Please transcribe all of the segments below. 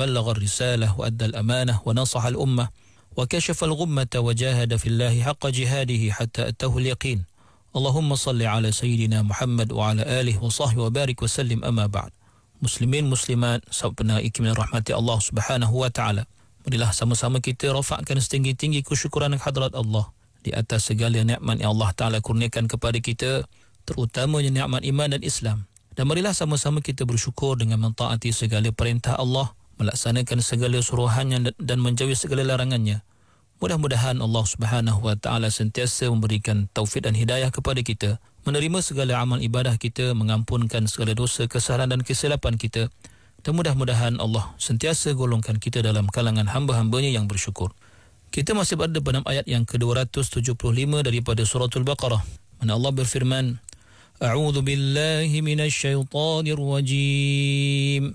بلغ الرسالة وأدى الأمانة ونصح الأمة وكشف الغمة وجاهد في الله حق جهاده حتى أته اليقين اللهم صل على سيدنا محمد وعلى آله وصحبه وبارك وسلم أما بعد مسلمين مسلمان سبنا ikhmin rahmati Allah subhanahu wa ta'ala Marilah sama-sama kita rafakkan setinggi-tinggi kesyukuran hadrat Allah Di atas segala nikmat yang Allah Ta'ala kurniakan kepada kita Terutamanya nikmat iman dan Islam Dan marilah sama-sama kita bersyukur dengan mentaati segala perintah Allah melaksanakan segala suruhannya dan menjauhi segala larangannya. Mudah-mudahan Allah Subhanahu Wa Taala sentiasa memberikan taufik dan hidayah kepada kita, menerima segala amal ibadah kita, mengampunkan segala dosa, kesalahan dan kesilapan kita. Dan mudah-mudahan Allah sentiasa golongkan kita dalam kalangan hamba-hambanya yang bersyukur. Kita masih berada pada ayat yang ke-275 daripada surah Al-Baqarah. Mana Allah berfirman, A'udhu billahi minasyaitanir rajim.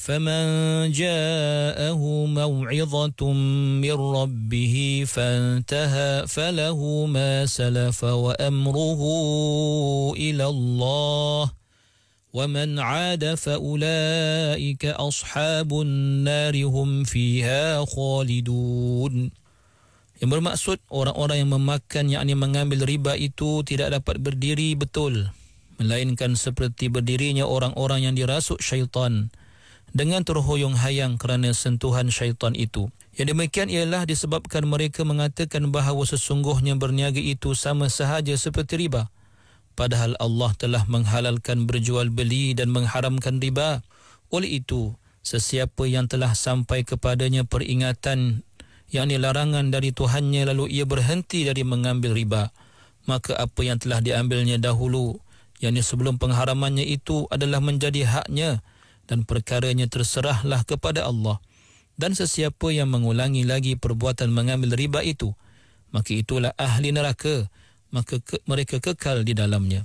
فمن جاءه موعظة من ربه فانتهى فله ما سلف وأمره إلى الله ومن عاد فأولئك أصحاب النار هم فيها خالدون Yang bermaksud orang-orang yang memakan yakni mengambil riba itu tidak dapat berdiri betul melainkan seperti berdirinya orang-orang yang dirasuk syaitan dengan terhoyong hayang kerana sentuhan syaitan itu. Yang demikian ialah disebabkan mereka mengatakan bahawa sesungguhnya berniaga itu sama sahaja seperti riba. Padahal Allah telah menghalalkan berjual beli dan mengharamkan riba. Oleh itu, sesiapa yang telah sampai kepadanya peringatan yang larangan dari Tuhannya lalu ia berhenti dari mengambil riba, maka apa yang telah diambilnya dahulu, yang sebelum pengharamannya itu adalah menjadi haknya dan perkaranya terserahlah kepada Allah. Dan sesiapa yang mengulangi lagi perbuatan mengambil riba itu, maka itulah ahli neraka, maka ke- mereka kekal di dalamnya.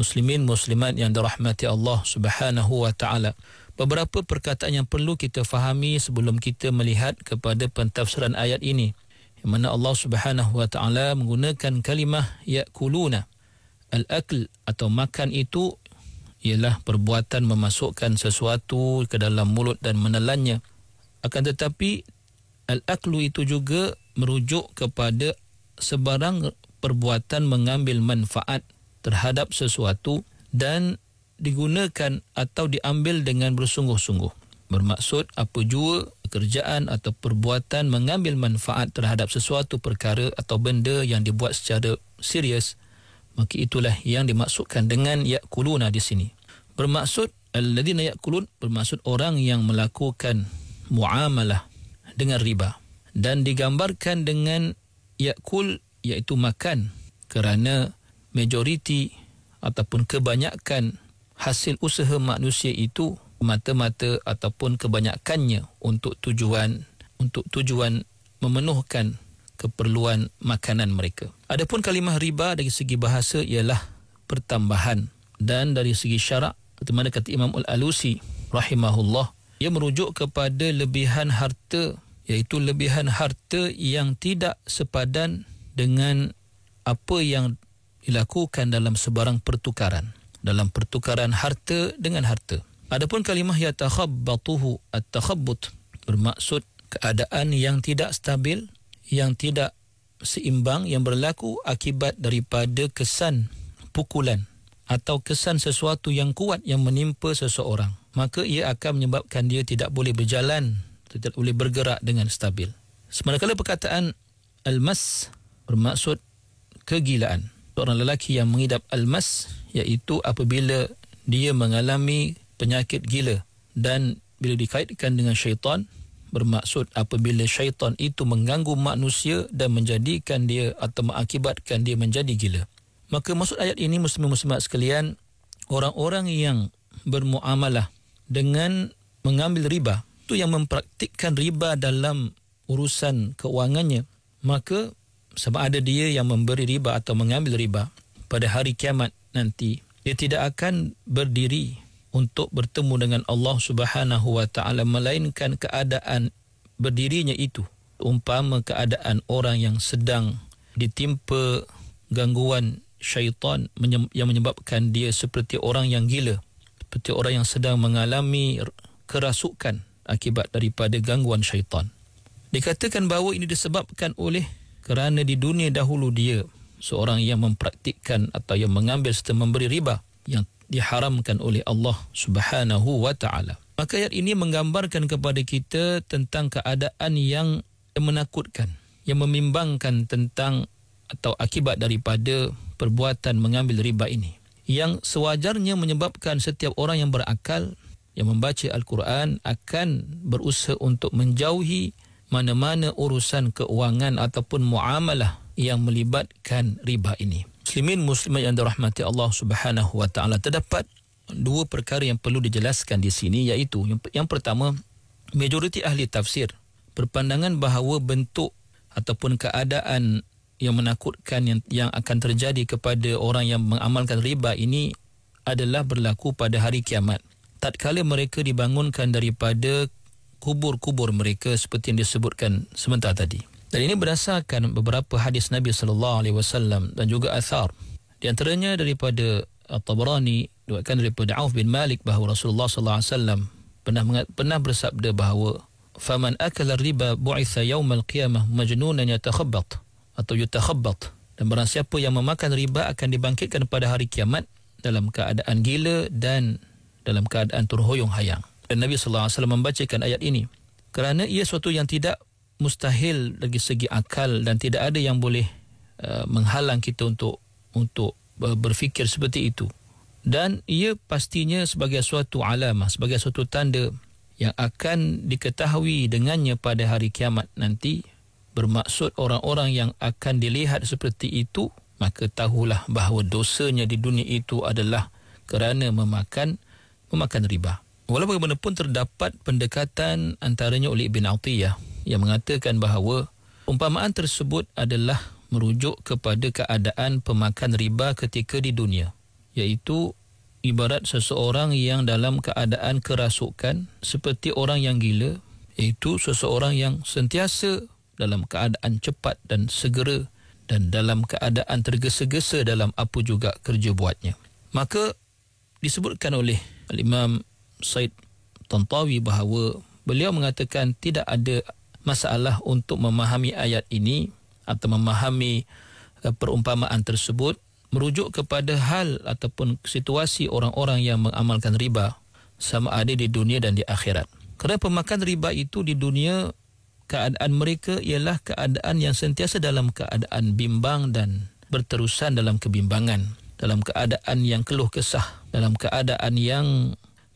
Muslimin muslimat yang dirahmati Allah Subhanahu wa taala. Beberapa perkataan yang perlu kita fahami sebelum kita melihat kepada pentafsiran ayat ini. Di mana Allah Subhanahu wa taala menggunakan kalimah yakuluna. Al-akl atau makan itu ialah perbuatan memasukkan sesuatu ke dalam mulut dan menelannya. Akan tetapi, al-aklu itu juga merujuk kepada sebarang perbuatan mengambil manfaat terhadap sesuatu dan digunakan atau diambil dengan bersungguh-sungguh. Bermaksud apa jua kerjaan atau perbuatan mengambil manfaat terhadap sesuatu perkara atau benda yang dibuat secara serius maka itulah yang dimaksudkan dengan yakuluna di sini bermaksud alladzina yakulun bermaksud orang yang melakukan muamalah dengan riba dan digambarkan dengan yakul iaitu makan kerana majoriti ataupun kebanyakan hasil usaha manusia itu mata-mata ataupun kebanyakannya untuk tujuan untuk tujuan memenuhkan keperluan makanan mereka. Adapun kalimah riba dari segi bahasa ialah pertambahan dan dari segi syarak di mana kata Imam Al-Alusi rahimahullah ia merujuk kepada lebihan harta iaitu lebihan harta yang tidak sepadan dengan apa yang dilakukan dalam sebarang pertukaran dalam pertukaran harta dengan harta. Adapun kalimah ya yatakhabbatuhu at-takhabbut bermaksud keadaan yang tidak stabil yang tidak seimbang yang berlaku akibat daripada kesan pukulan atau kesan sesuatu yang kuat yang menimpa seseorang maka ia akan menyebabkan dia tidak boleh berjalan tidak boleh bergerak dengan stabil semalakala perkataan almas bermaksud kegilaan seorang lelaki yang mengidap almas iaitu apabila dia mengalami penyakit gila dan bila dikaitkan dengan syaitan bermaksud apabila syaitan itu mengganggu manusia dan menjadikan dia atau mengakibatkan dia menjadi gila. Maka maksud ayat ini muslim-muslimat sekalian, orang-orang yang bermuamalah dengan mengambil riba, itu yang mempraktikkan riba dalam urusan keuangannya, maka sama ada dia yang memberi riba atau mengambil riba pada hari kiamat nanti, dia tidak akan berdiri untuk bertemu dengan Allah Subhanahu wa taala melainkan keadaan berdirinya itu umpama keadaan orang yang sedang ditimpa gangguan syaitan yang menyebabkan dia seperti orang yang gila seperti orang yang sedang mengalami kerasukan akibat daripada gangguan syaitan dikatakan bahawa ini disebabkan oleh kerana di dunia dahulu dia seorang yang mempraktikkan atau yang mengambil serta memberi riba yang diharamkan oleh Allah Subhanahu wa taala. Maka ayat ini menggambarkan kepada kita tentang keadaan yang menakutkan, yang membimbangkan tentang atau akibat daripada perbuatan mengambil riba ini. Yang sewajarnya menyebabkan setiap orang yang berakal yang membaca Al-Quran akan berusaha untuk menjauhi mana-mana urusan keuangan ataupun muamalah yang melibatkan riba ini. Muslimin muslimat yang dirahmati Allah Subhanahu wa taala terdapat dua perkara yang perlu dijelaskan di sini iaitu yang, yang pertama majoriti ahli tafsir berpandangan bahawa bentuk ataupun keadaan yang menakutkan yang, yang akan terjadi kepada orang yang mengamalkan riba ini adalah berlaku pada hari kiamat tatkala mereka dibangunkan daripada kubur-kubur mereka seperti yang disebutkan sebentar tadi dan ini berdasarkan beberapa hadis Nabi sallallahu alaihi wasallam dan juga athar. Di antaranya daripada At-Tabarani diriwayatkan daripada Auf bin Malik bahawa Rasulullah sallallahu alaihi wasallam pernah pernah bersabda bahawa faman akala riba bu'itha yawm al-qiyamah majnunan yatakhabbat atau yatakhabbat dan barang siapa yang memakan riba akan dibangkitkan pada hari kiamat dalam keadaan gila dan dalam keadaan terhoyong hayang. Dan Nabi sallallahu alaihi wasallam membacakan ayat ini kerana ia suatu yang tidak mustahil dari segi akal dan tidak ada yang boleh uh, menghalang kita untuk untuk uh, berfikir seperti itu. Dan ia pastinya sebagai suatu alamah, sebagai suatu tanda yang akan diketahui dengannya pada hari kiamat nanti bermaksud orang-orang yang akan dilihat seperti itu maka tahulah bahawa dosanya di dunia itu adalah kerana memakan memakan riba. walaupun bagaimanapun terdapat pendekatan antaranya oleh Ibn Atiyah yang mengatakan bahawa umpamaan tersebut adalah merujuk kepada keadaan pemakan riba ketika di dunia iaitu ibarat seseorang yang dalam keadaan kerasukan seperti orang yang gila iaitu seseorang yang sentiasa dalam keadaan cepat dan segera dan dalam keadaan tergesa-gesa dalam apa juga kerja buatnya maka disebutkan oleh Al-Imam Said Tantawi bahawa beliau mengatakan tidak ada masalah untuk memahami ayat ini atau memahami eh, perumpamaan tersebut merujuk kepada hal ataupun situasi orang-orang yang mengamalkan riba sama ada di dunia dan di akhirat. Kerana pemakan riba itu di dunia keadaan mereka ialah keadaan yang sentiasa dalam keadaan bimbang dan berterusan dalam kebimbangan, dalam keadaan yang keluh kesah, dalam keadaan yang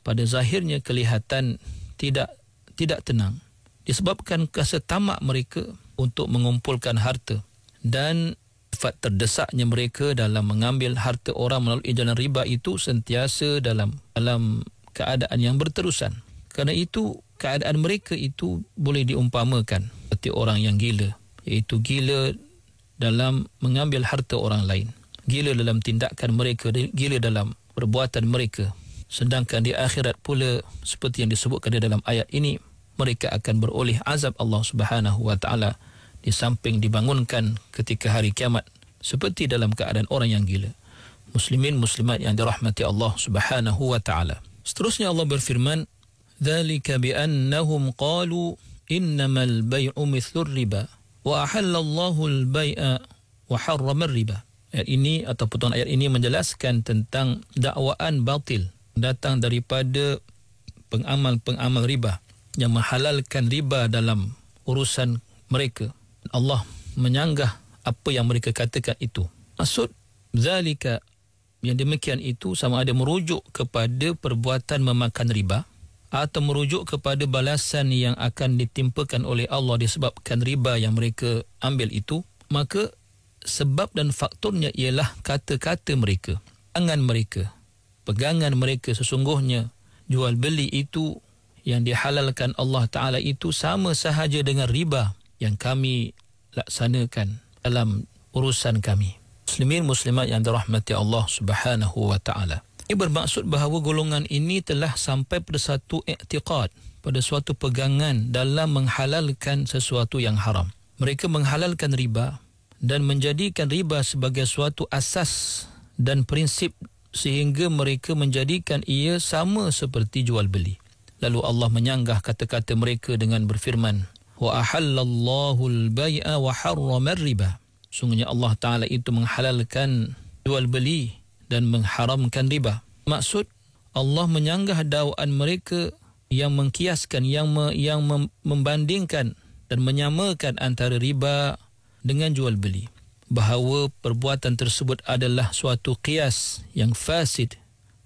pada zahirnya kelihatan tidak tidak tenang disebabkan rasa tamak mereka untuk mengumpulkan harta dan sifat terdesaknya mereka dalam mengambil harta orang melalui jalan riba itu sentiasa dalam dalam keadaan yang berterusan. Kerana itu, keadaan mereka itu boleh diumpamakan seperti orang yang gila, iaitu gila dalam mengambil harta orang lain. Gila dalam tindakan mereka, gila dalam perbuatan mereka. Sedangkan di akhirat pula, seperti yang disebutkan dalam ayat ini, mereka akan beroleh azab Allah Subhanahu wa taala di samping dibangunkan ketika hari kiamat seperti dalam keadaan orang yang gila muslimin muslimat yang dirahmati Allah Subhanahu wa taala seterusnya Allah berfirman ذلك بأنهم قالوا إنما البيع مثل الربا وأحل الله البيع وحرم riba". Ayat ini atau putaran ayat ini menjelaskan tentang dakwaan batil datang daripada pengamal-pengamal riba yang menghalalkan riba dalam urusan mereka. Allah menyanggah apa yang mereka katakan itu. Maksud zalika yang demikian itu sama ada merujuk kepada perbuatan memakan riba atau merujuk kepada balasan yang akan ditimpakan oleh Allah disebabkan riba yang mereka ambil itu, maka sebab dan faktornya ialah kata-kata mereka, angan mereka, pegangan mereka sesungguhnya jual beli itu yang dihalalkan Allah Ta'ala itu sama sahaja dengan riba yang kami laksanakan dalam urusan kami. Muslimin Muslimat yang dirahmati Allah Subhanahu Wa Ta'ala. Ini bermaksud bahawa golongan ini telah sampai pada satu iktiqat, pada suatu pegangan dalam menghalalkan sesuatu yang haram. Mereka menghalalkan riba dan menjadikan riba sebagai suatu asas dan prinsip sehingga mereka menjadikan ia sama seperti jual beli. Lalu Allah menyanggah kata-kata mereka dengan berfirman, "Wa ahallallahu al-bai'a wa harrama riba Sungguhnya Allah Taala itu menghalalkan jual beli dan mengharamkan riba. Maksud Allah menyanggah dakwaan mereka yang mengkiaskan yang me, yang mem, membandingkan dan menyamakan antara riba dengan jual beli bahawa perbuatan tersebut adalah suatu kias yang fasid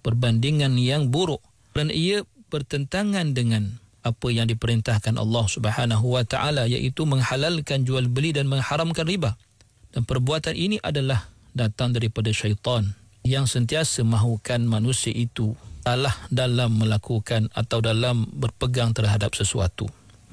perbandingan yang buruk dan ia bertentangan dengan apa yang diperintahkan Allah Subhanahu wa taala iaitu menghalalkan jual beli dan mengharamkan riba. Dan perbuatan ini adalah datang daripada syaitan yang sentiasa mahukan manusia itu salah dalam melakukan atau dalam berpegang terhadap sesuatu.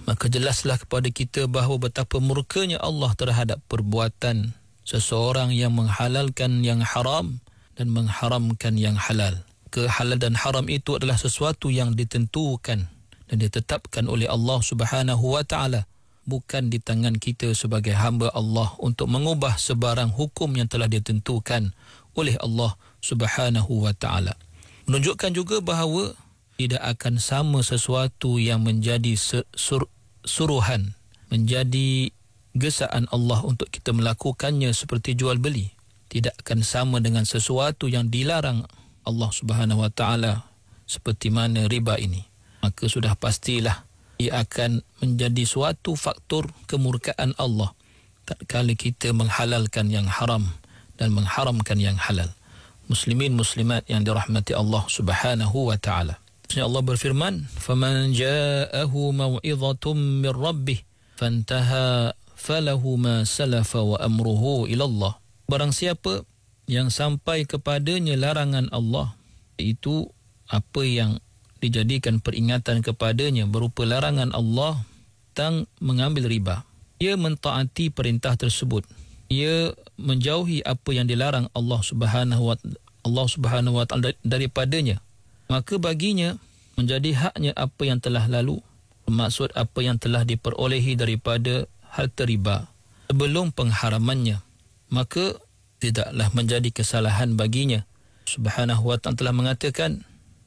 Maka jelaslah kepada kita bahawa betapa murkanya Allah terhadap perbuatan seseorang yang menghalalkan yang haram dan mengharamkan yang halal ke halal dan haram itu adalah sesuatu yang ditentukan dan ditetapkan oleh Allah Subhanahu wa taala bukan di tangan kita sebagai hamba Allah untuk mengubah sebarang hukum yang telah ditentukan oleh Allah Subhanahu wa taala menunjukkan juga bahawa tidak akan sama sesuatu yang menjadi sur- suruhan menjadi gesaan Allah untuk kita melakukannya seperti jual beli tidak akan sama dengan sesuatu yang dilarang Allah Subhanahu Wa Taala seperti mana riba ini maka sudah pastilah ia akan menjadi suatu faktor kemurkaan Allah Tak tatkala kita menghalalkan yang haram dan mengharamkan yang halal muslimin muslimat yang dirahmati Allah Subhanahu wa taala Ya Allah berfirman faman ja'ahu mau'izatun min rabbih fantaha falahu ma salafa wa amruhu ila Allah barang siapa yang sampai kepadanya larangan Allah itu apa yang dijadikan peringatan kepadanya berupa larangan Allah tentang mengambil riba. Ia mentaati perintah tersebut. Ia menjauhi apa yang dilarang Allah Subhanahu wa Allah Subhanahu wa taala daripadanya. Maka baginya menjadi haknya apa yang telah lalu, maksud apa yang telah diperolehi daripada harta riba sebelum pengharamannya. Maka tidaklah menjadi kesalahan baginya. Subhanahu wa ta'ala telah mengatakan,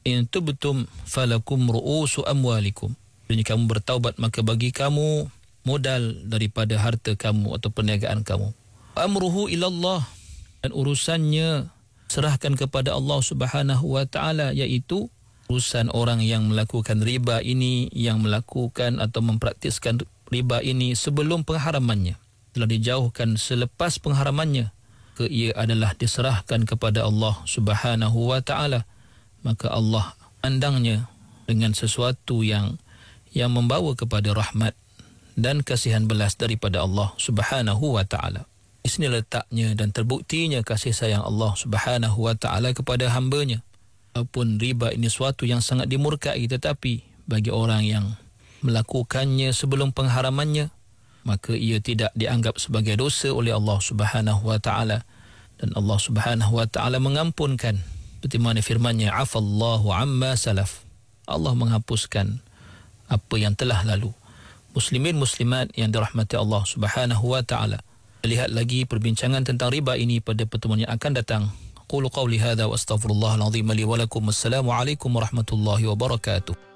In tubtum falakum ru'usu amwalikum. Jadi kamu bertaubat maka bagi kamu modal daripada harta kamu atau perniagaan kamu. Amruhu ilallah dan urusannya serahkan kepada Allah subhanahu wa ta'ala iaitu urusan orang yang melakukan riba ini yang melakukan atau mempraktiskan riba ini sebelum pengharamannya telah dijauhkan selepas pengharamannya maka ia adalah diserahkan kepada Allah Subhanahu wa taala maka Allah andangnya dengan sesuatu yang yang membawa kepada rahmat dan kasihan belas daripada Allah Subhanahu wa taala di letaknya dan terbuktinya kasih sayang Allah Subhanahu wa taala kepada hamba-Nya walaupun riba ini suatu yang sangat dimurkai tetapi bagi orang yang melakukannya sebelum pengharamannya maka ia tidak dianggap sebagai dosa oleh Allah Subhanahu wa taala dan Allah Subhanahu wa taala mengampunkan seperti mana firman-Nya afallahu amma salaf Allah menghapuskan apa yang telah lalu muslimin muslimat yang dirahmati Allah Subhanahu wa taala lihat lagi perbincangan tentang riba ini pada pertemuan yang akan datang qulu qawli hadha wa astaghfirullahal azim li wa lakum assalamu alaikum warahmatullahi wabarakatuh